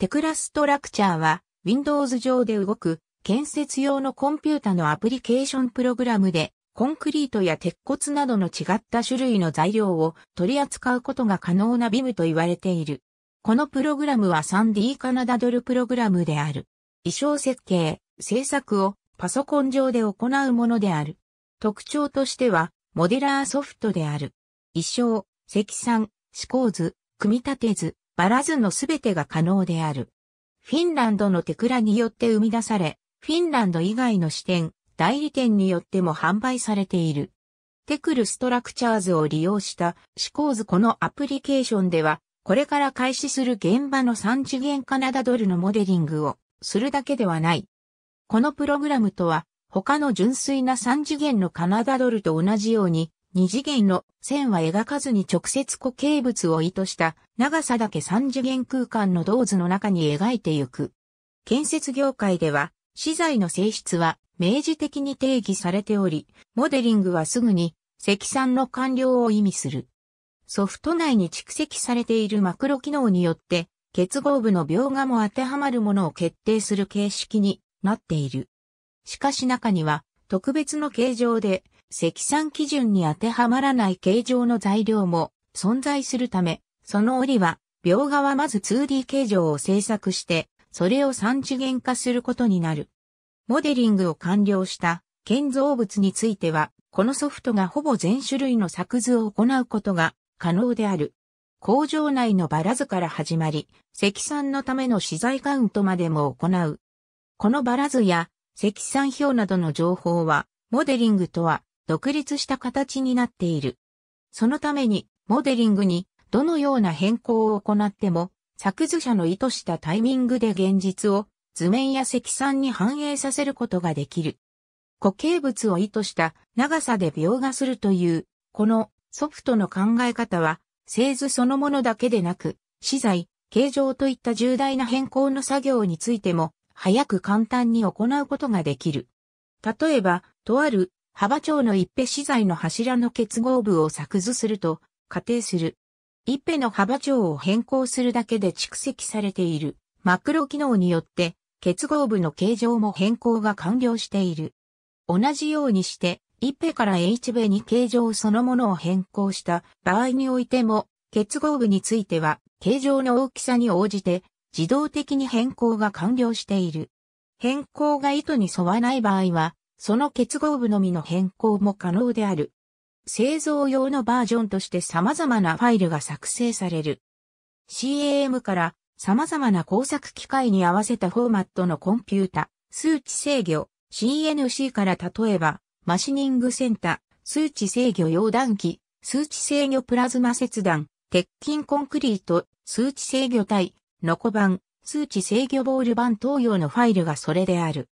テクラストラクチャーは Windows 上で動く建設用のコンピュータのアプリケーションプログラムでコンクリートや鉄骨などの違った種類の材料を取り扱うことが可能なビムと言われている。このプログラムは 3D カナダドルプログラムである。衣装設計、制作をパソコン上で行うものである。特徴としては、モデラーソフトである。衣装、積算、思考図、組み立て図、バラズのすべてが可能である。フィンランドのテクラによって生み出され、フィンランド以外の支店、代理店によっても販売されている。テクルストラクチャーズを利用した思考図このアプリケーションでは、これから開始する現場の3次元カナダドルのモデリングをするだけではない。このプログラムとは、他の純粋な3次元のカナダドルと同じように、二次元の線は描かずに直接固形物を意図した長さだけ三次元空間の銅図の中に描いてゆく。建設業界では資材の性質は明示的に定義されており、モデリングはすぐに積算の完了を意味する。ソフト内に蓄積されているマクロ機能によって結合部の描画も当てはまるものを決定する形式になっている。しかし中には特別の形状で積算基準に当てはまらない形状の材料も存在するため、その折は、描画はまず 2D 形状を制作して、それを3次元化することになる。モデリングを完了した建造物については、このソフトがほぼ全種類の作図を行うことが可能である。工場内のバラ図から始まり、積算のための資材カウントまでも行う。このバラ図や積算表などの情報は、モデリングとは独立した形になっている。そのために、モデリングにどのような変更を行っても、作図者の意図したタイミングで現実を図面や積算に反映させることができる。固形物を意図した長さで描画するという、このソフトの考え方は、製図そのものだけでなく、資材、形状といった重大な変更の作業についても、早く簡単に行うことができる。例えば、とある幅長の一辺資材の柱の結合部を作図すると仮定する。一辺の幅長を変更するだけで蓄積されているマクロ機能によって結合部の形状も変更が完了している。同じようにして一辺から H 米に形状そのものを変更した場合においても結合部については形状の大きさに応じて自動的に変更が完了している。変更が意図に沿わない場合はその結合部のみの変更も可能である。製造用のバージョンとして様々なファイルが作成される。CAM から様々な工作機械に合わせたフォーマットのコンピュータ、数値制御、CNC から例えば、マシニングセンター、数値制御溶断機、数値制御プラズマ切断、鉄筋コンクリート、数値制御体、ノコ版、数値制御ボール版等用のファイルがそれである。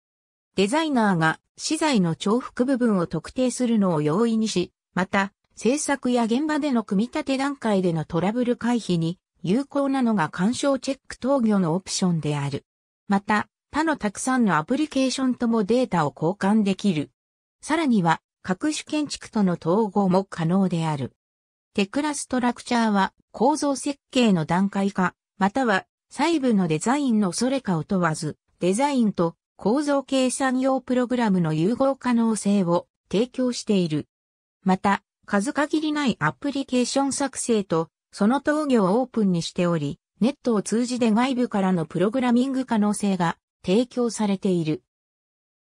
デザイナーが資材の重複部分を特定するのを容易にし、また、製作や現場での組み立て段階でのトラブル回避に有効なのが干渉チェック投与のオプションである。また、他のたくさんのアプリケーションともデータを交換できる。さらには、各種建築との統合も可能である。テクラストラクチャーは構造設計の段階化、または細部のデザインのそれかを問わず、デザインと構造計算用プログラムの融合可能性を提供している。また、数限りないアプリケーション作成と、その投与をオープンにしており、ネットを通じて外部からのプログラミング可能性が提供されている。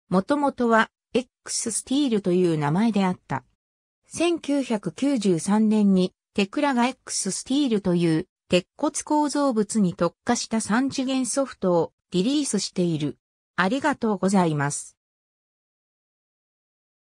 もともとは X スティールという名前であった。1993年にテクラが X スティールという鉄骨構造物に特化した3次元ソフトをリリースしている。ありがとうございます。